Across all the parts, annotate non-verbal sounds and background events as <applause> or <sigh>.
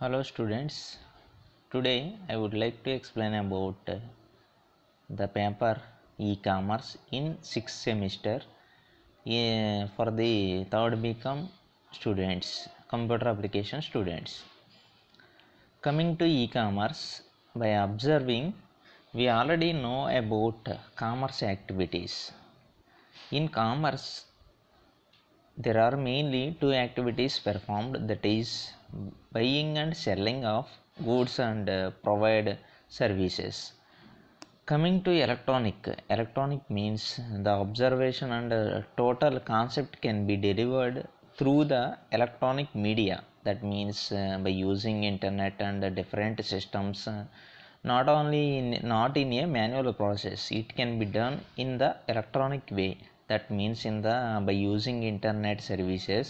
hello students today i would like to explain about uh, the paper e-commerce in sixth semester for the third bcom students computer application students coming to e-commerce by observing we already know about uh, commerce activities in commerce there are mainly two activities performed that is buying and selling of goods and uh, provide services coming to electronic electronic means the observation and uh, total concept can be delivered through the electronic media that means uh, by using internet and different systems uh, not only in not in a manual process it can be done in the electronic way that means in the by using internet services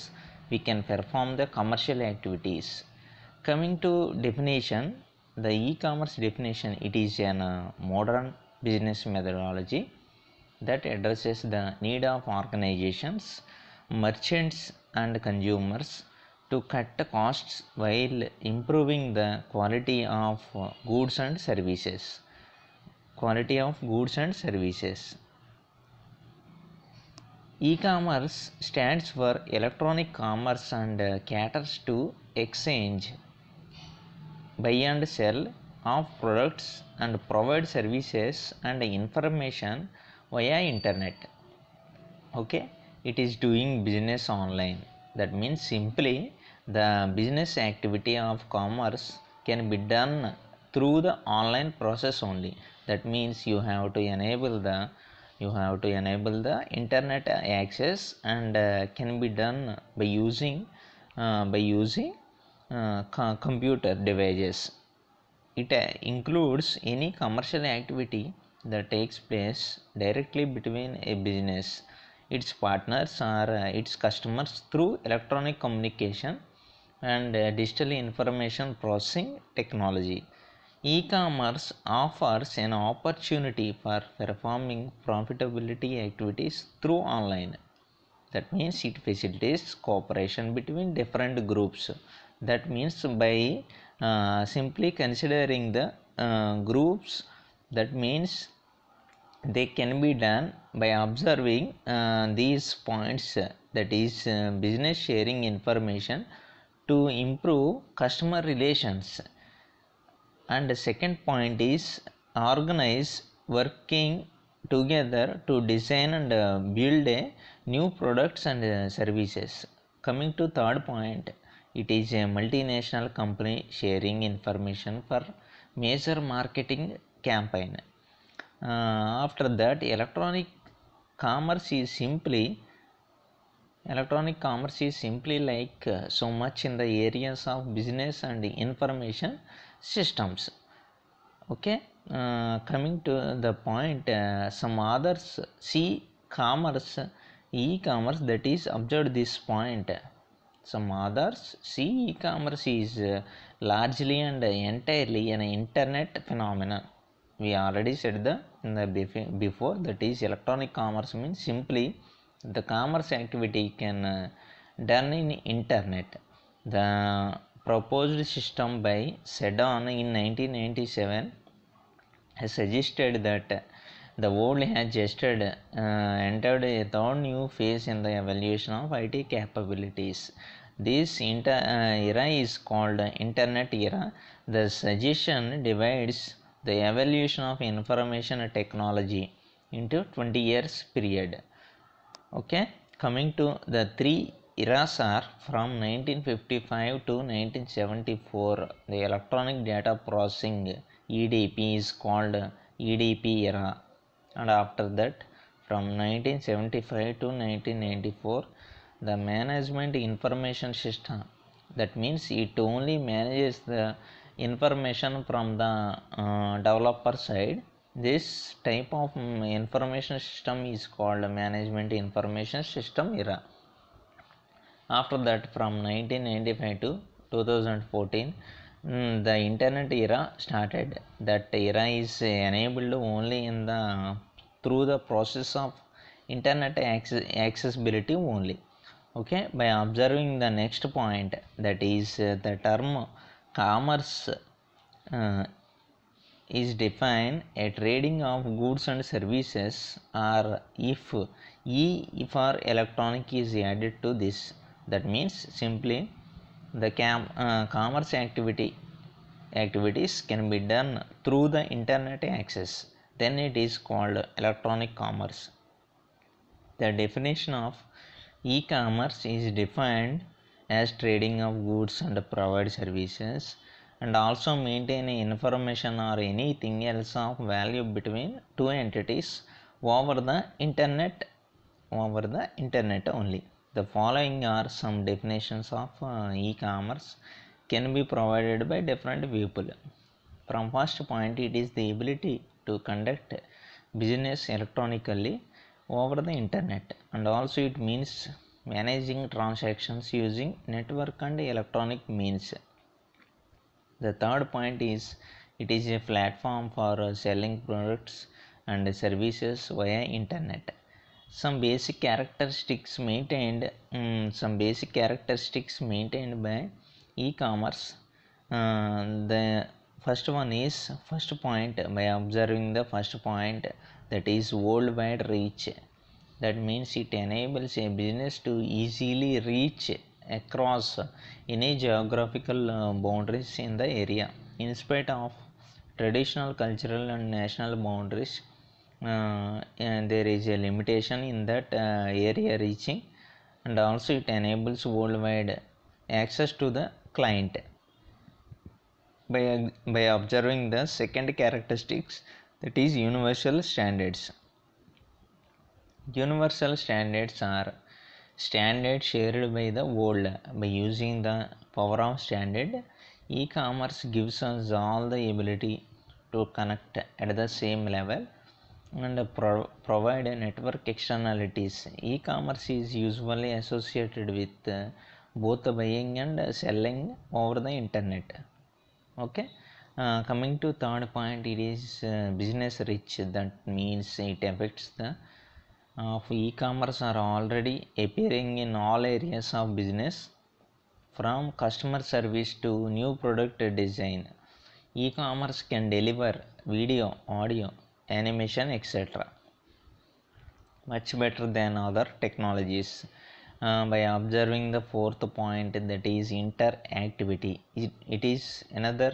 we can perform the commercial activities coming to definition the e-commerce definition it is an uh, modern business methodology that addresses the need of organizations merchants and consumers to cut the costs while improving the quality of uh, goods and services quality of goods and services E-commerce stands for electronic commerce and caters to exchange, buy and sell of products and provide services and information via internet. Okay, it is doing business online. That means simply the business activity of commerce can be done through the online process only. That means you have to enable the you have to enable the internet access and uh, can be done by using uh, by using uh, computer devices it uh, includes any commercial activity that takes place directly between a business its partners or uh, its customers through electronic communication and uh, digital information processing technology E-commerce offers an opportunity for performing profitability activities through online. That means it facilitates cooperation between different groups. That means by uh, simply considering the uh, groups, that means they can be done by observing uh, these points that is uh, business sharing information to improve customer relations and the second point is organize working together to design and uh, build a new products and uh, services coming to third point it is a multinational company sharing information for major marketing campaign uh, after that electronic commerce is simply electronic commerce is simply like uh, so much in the areas of business and information systems okay uh, coming to the point uh, some others see commerce e-commerce that is observed this point some others see e-commerce is uh, largely and entirely an internet phenomenon we already said the, the before that is electronic commerce means simply the commerce activity can uh, done in internet the proposed system by Sedan in 1997 has suggested that the world has just uh, entered a third new phase in the evaluation of IT capabilities. This inter- uh, era is called Internet era. The suggestion divides the evolution of information technology into 20 years period. Okay, coming to the three Erasar from 1955 to 1974 the electronic data processing EDP is called EDP era and after that from 1975 to 1994 the management information system that means it only manages the information from the uh, developer side this type of information system is called management information system era after that from 1995 to 2014 mm, the internet era started that era is enabled only in the through the process of internet access, accessibility only okay by observing the next point that is uh, the term commerce uh, is defined a trading of goods and services or if e for electronic is added to this that means simply the cam, uh, commerce activity activities can be done through the internet access then it is called electronic commerce the definition of e-commerce is defined as trading of goods and provide services and also maintain information or anything else of value between two entities over the internet over the internet only the following are some definitions of uh, e-commerce can be provided by different people. From first point, it is the ability to conduct business electronically over the internet and also it means managing transactions using network and electronic means. The third point is it is a platform for uh, selling products and services via internet some basic characteristics maintained um, some basic characteristics maintained by e-commerce uh, the first one is first point by observing the first point that is worldwide reach that means it enables a business to easily reach across any geographical uh, boundaries in the area in spite of traditional cultural and national boundaries uh, and there is a limitation in that uh, area reaching and also it enables worldwide access to the client by, by observing the second characteristics that is universal standards universal standards are standards shared by the world by using the power of standard e-commerce gives us all the ability to connect at the same level and pro- provide network externalities. E commerce is usually associated with uh, both buying and selling over the internet. Okay, uh, coming to third point, it is uh, business rich, that means it affects the of e-commerce are already appearing in all areas of business from customer service to new product design e-commerce can deliver video audio animation etc much better than other technologies uh, by observing the fourth point that is interactivity it, it is another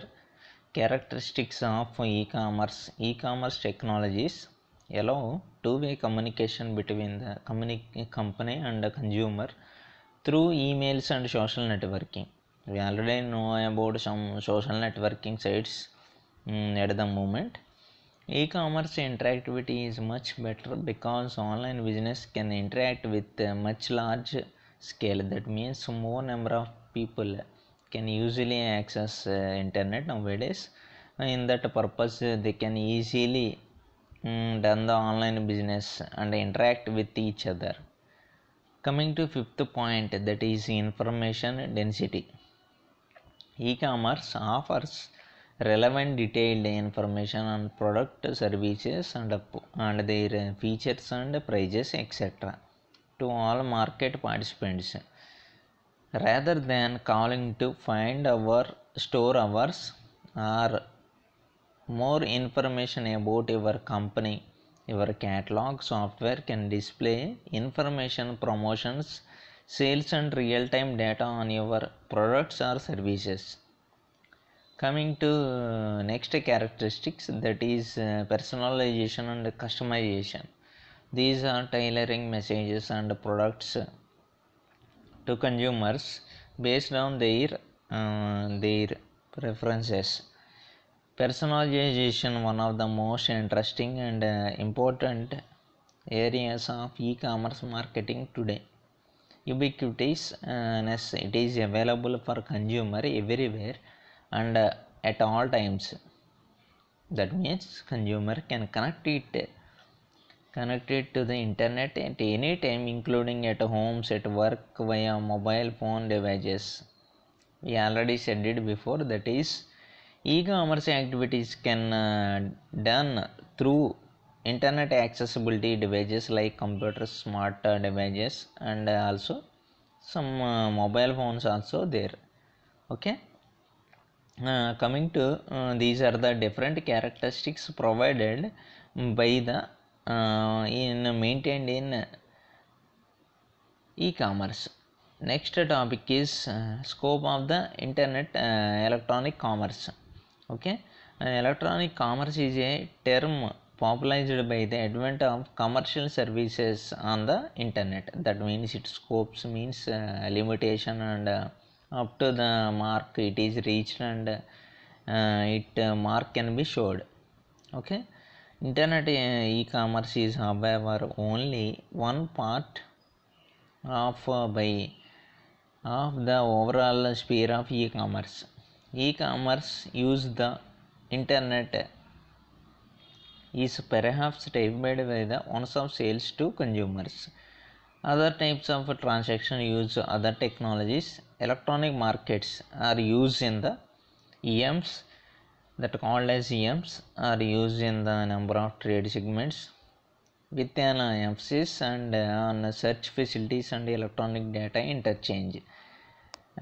characteristics of e-commerce e-commerce technologies allow two-way communication between the company and the consumer through emails and social networking we already know about some social networking sites um, at the moment e-commerce interactivity is much better because online business can interact with a much large scale that means more number of people can easily access uh, internet nowadays in that purpose they can easily um, done the online business and interact with each other coming to fifth point that is information density e-commerce offers relevant detailed information on product services and, and their features and prices etc to all market participants rather than calling to find our store hours or more information about your company your catalog software can display information promotions sales and real time data on your products or services coming to uh, next characteristics that is uh, personalization and customization these are tailoring messages and products to consumers based on their uh, their preferences personalization one of the most interesting and uh, important areas of e-commerce marketing today ubiquitous uh, it is available for consumer everywhere and uh, at all times that means consumer can connect it connect it to the internet at any time including at homes at work via mobile phone devices we already said it before that is e-commerce activities can uh, done through internet accessibility devices like computers smart uh, devices and uh, also some uh, mobile phones also there okay uh, coming to uh, these are the different characteristics provided by the uh, in maintained in uh, e-commerce next topic is uh, scope of the internet uh, electronic commerce okay electronic commerce is a term popularized by the advent of commercial services on the internet that means its scopes means limitation and up to the mark it is reached and uh, it uh, mark can be showed okay internet uh, e-commerce is however only one part of uh, by of the overall sphere of e-commerce e-commerce use the internet is perhaps defined by the ones of sales to consumers other types of transaction use other technologies electronic markets are used in the EMs that called as EMs are used in the number of trade segments with an emphasis and uh, on search facilities and electronic data interchange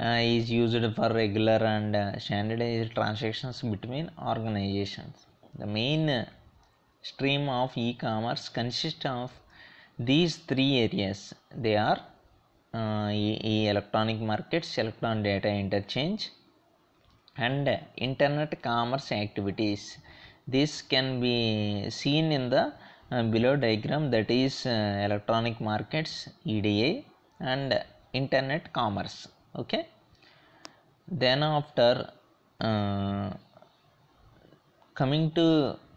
uh, is used for regular and uh, standardized transactions between organizations. The main stream of e-commerce consists of these three areas. They are ఈ electronic markets electronic data interchange and internet commerce activities this can be seen in the below diagram that is electronic markets EDI and internet commerce okay then after coming to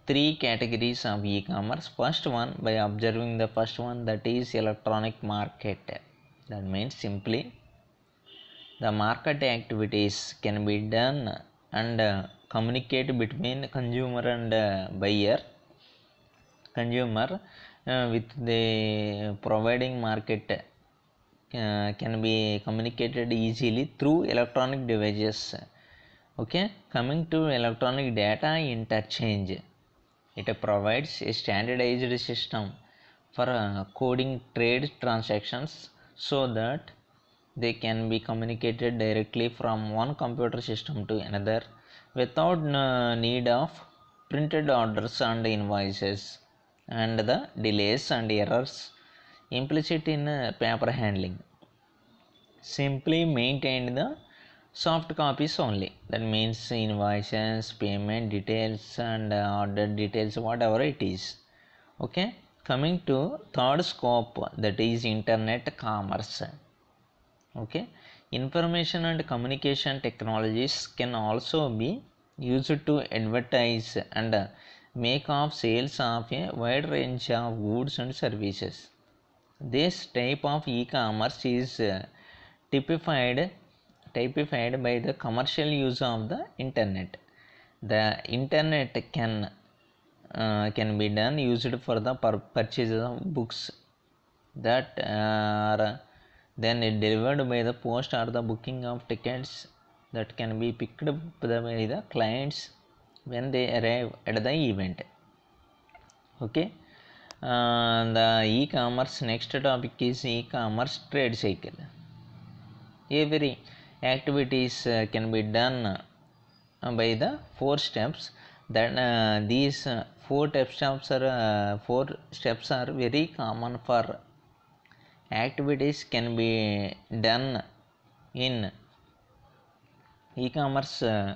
three categories of e commerce first one by observing the first one that is electronic market that means simply the market activities can be done and uh, communicate between consumer and uh, buyer consumer uh, with the providing market uh, can be communicated easily through electronic devices okay coming to electronic data interchange it provides a standardized system for uh, coding trade transactions so that they can be communicated directly from one computer system to another without need of printed orders and invoices and the delays and errors implicit in uh, paper handling simply maintain the soft copies only that means invoices payment details and uh, order details whatever it is okay coming to third scope that is internet commerce okay information and communication technologies can also be used to advertise and make of sales of a wide range of goods and services this type of e-commerce is uh, typified typified by the commercial use of the internet the internet can uh, can be done used for the purchase of books that uh, are then delivered by the post or the booking of tickets that can be picked up by the clients when they arrive at the event okay uh, and the e-commerce next topic is e-commerce trade cycle every activities uh, can be done by the four steps that uh, these four steps are uh, four steps are very common for activities can be done in e-commerce uh,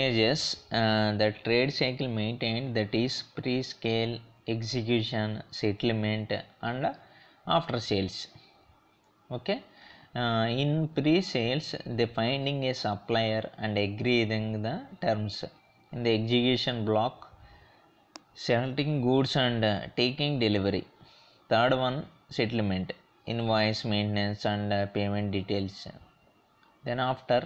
uh, the trade cycle maintained that is pre-sale execution settlement and after sales okay uh, in pre-sales they finding a supplier and agreeing the terms in the execution block selecting goods and uh, taking delivery third one settlement invoice maintenance and uh, payment details then after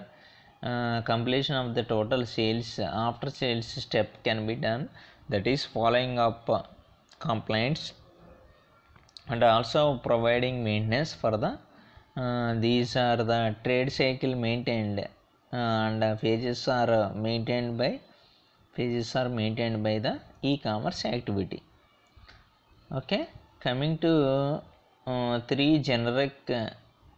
uh, completion of the total sales after sales step can be done that is following up complaints and also providing maintenance for the uh, these are the trade cycle maintained uh, and uh, pages are maintained by pages are maintained by the e-commerce activity okay coming to uh, three generic uh,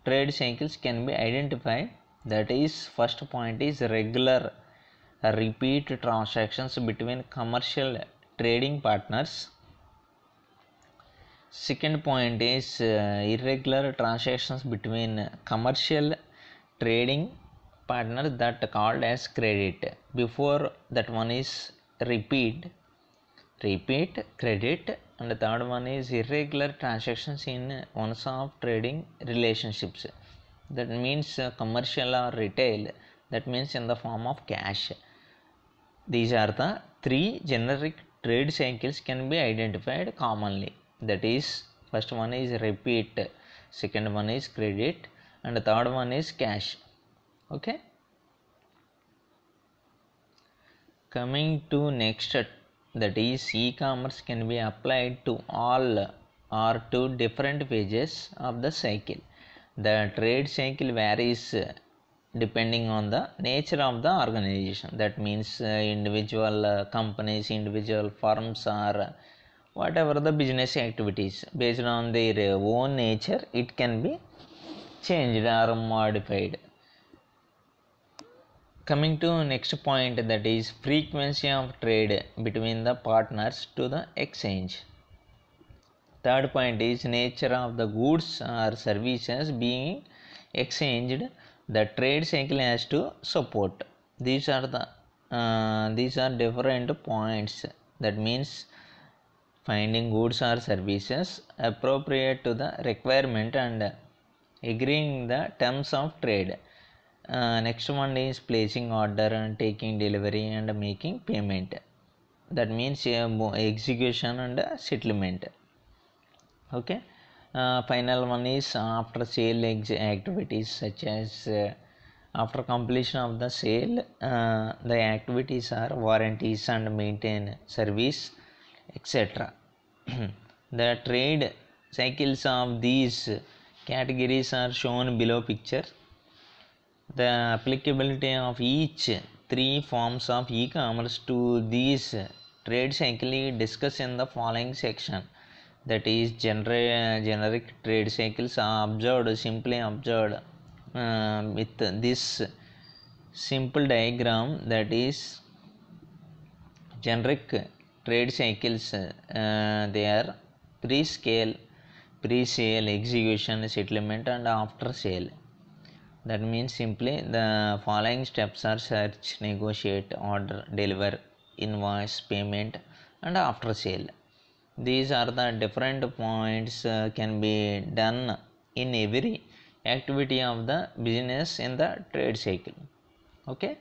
trade cycles can be identified that is first point is regular uh, repeat transactions between commercial trading partners second point is uh, irregular transactions between commercial trading partner that called as credit before that one is repeat repeat credit and the third one is irregular transactions in one's of trading relationships that means uh, commercial or retail that means in the form of cash these are the three generic trade cycles can be identified commonly that is first one is repeat second one is credit and third one is cash okay coming to next that is e-commerce can be applied to all or to different phases of the cycle the trade cycle varies depending on the nature of the organization that means uh, individual uh, companies individual firms or whatever the business activities based on their own nature it can be changed or modified coming to next point that is frequency of trade between the partners to the exchange third point is nature of the goods or services being exchanged the trade cycle has to support these are the uh, these are different points that means finding goods or services appropriate to the requirement and agreeing the terms of trade uh, next one is placing order and taking delivery and making payment that means uh, execution and settlement okay uh, final one is after sale activities such as uh, after completion of the sale uh, the activities are warranties and maintain service etc <clears throat> the trade cycles of these categories are shown below picture the applicability of each three forms of e-commerce to these trades actually discuss in the following section that is genera- generic trade cycles are observed simply observed uh, with this simple diagram that is generic trade cycles uh, they are pre-scale pre-sale execution settlement and after sale that means simply the following steps are search negotiate order deliver invoice payment and after sale these are the different points uh, can be done in every activity of the business in the trade cycle okay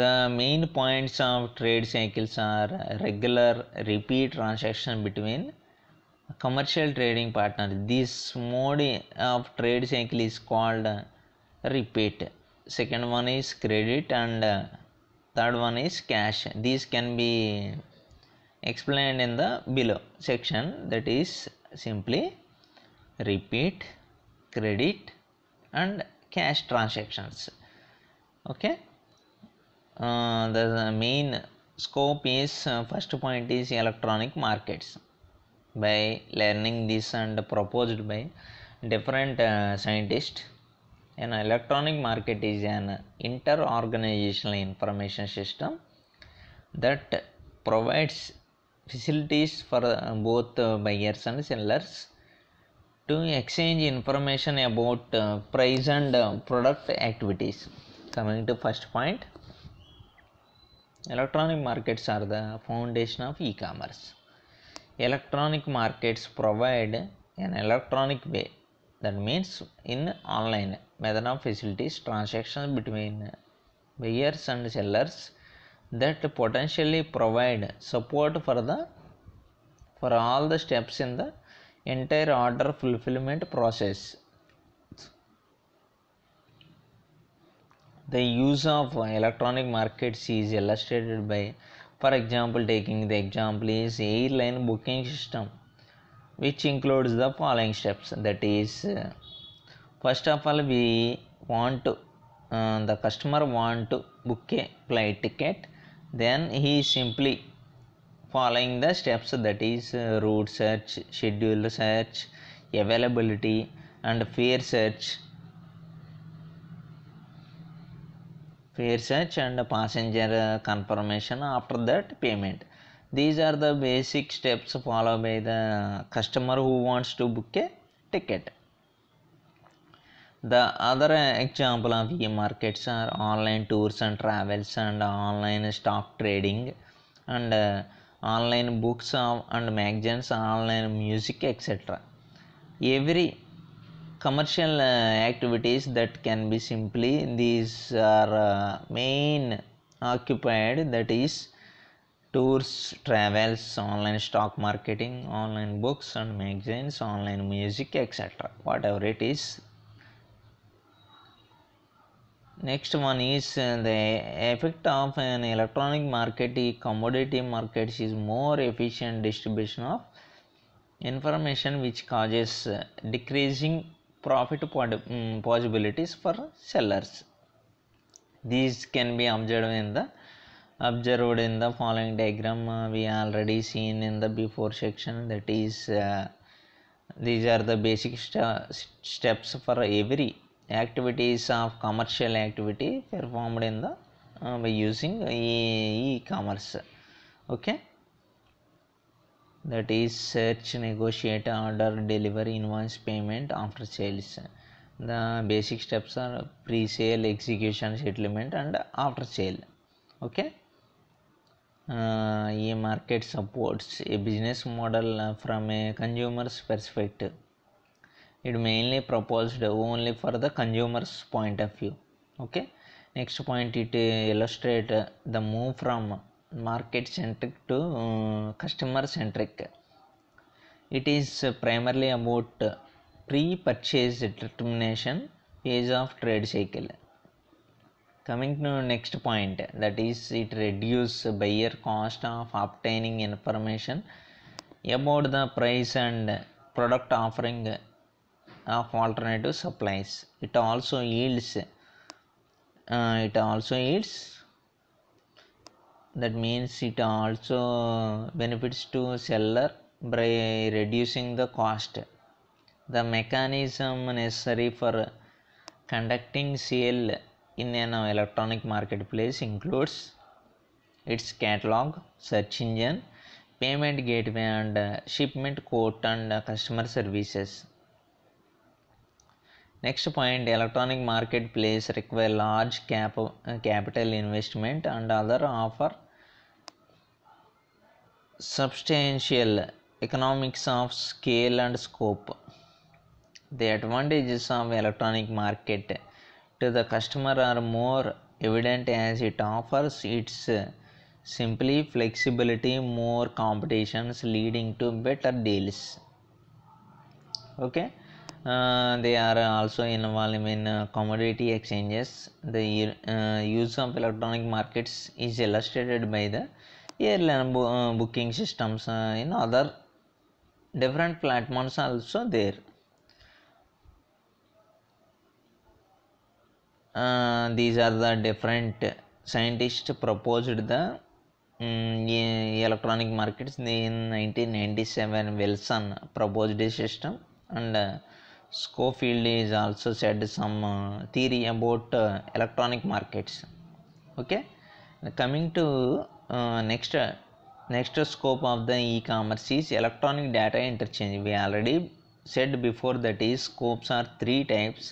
the main points of trade cycles are regular repeat transaction between commercial trading partner this mode of trade cycle is called repeat second one is credit and uh, third one is cash these can be explained in the below section that is simply repeat credit and cash transactions okay uh, the main scope is uh, first point is electronic markets by learning this and proposed by different uh, scientists an electronic market is an inter-organizational information system that provides facilities for uh, both uh, buyers and sellers to exchange information about uh, price and product activities coming to first point electronic markets are the foundation of e-commerce electronic markets provide an electronic way that means in online method of facilities transactions between buyers and sellers that potentially provide support for the for all the steps in the entire order fulfillment process the use of electronic markets is illustrated by for example, taking the example is airline booking system, which includes the following steps. That is, uh, first of all, we want to, uh, the customer want to book a flight ticket. Then he simply following the steps that is uh, route search, schedule search, availability, and fare search fare search and passenger uh, confirmation after that payment these are the basic steps followed by the customer who wants to book a ticket the other example of e-markets are online tours and travels and online stock trading and uh, online books and magazines online music etc every commercial uh, activities that can be simply these are uh, main occupied that is tours travels online stock marketing online books and magazines online music etc whatever it is next one is uh, the effect of an electronic market commodity markets is more efficient distribution of information which causes decreasing profit mm, possibilities for sellers these can be observed in the observed in the following diagram uh, we already seen in the before section that is uh, these are the basic st steps for every activities of commercial activity performed in the uh, by using uh, e-commerce e okay that is search negotiate order deliver invoice payment after sales the basic steps are pre-sale execution settlement and after sale okay uh, a market supports a business model uh, from a consumer's perspective it mainly proposed only for the consumer's point of view okay next point it uh, illustrate uh, the move from market centric to uh, customer centric it is primarily about pre-purchase determination phase of trade cycle coming to next point that is it reduce buyer cost of obtaining information about the price and product offering of alternative supplies it also yields uh, it also yields that means it also benefits to seller by reducing the cost the mechanism necessary for conducting sale in an electronic marketplace includes its catalog search engine payment gateway and shipment quote and customer services Next point electronic marketplace require large cap, uh, capital investment and other offer substantial economics of scale and scope. The advantages of electronic market to the customer are more evident as it offers its uh, simply flexibility more competitions leading to better deals okay uh, they are also involved in uh, commodity exchanges. The uh, use of electronic markets is illustrated by the airline bo- uh, booking systems uh, in other different platforms also there. Uh, these are the different scientists proposed the um, electronic markets in 1997 Wilson proposed a system and Schofield is also said some uh, theory about uh, electronic markets okay coming to uh, next uh, next scope of the e-commerce is electronic data interchange we already said before that is scopes are three types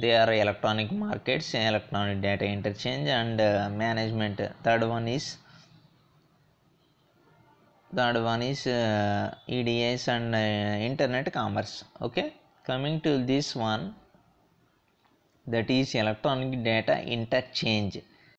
they are electronic markets electronic data interchange and uh, management third one is third one is uh, EDS and internet commerce okay coming to this one that is electronic data interchange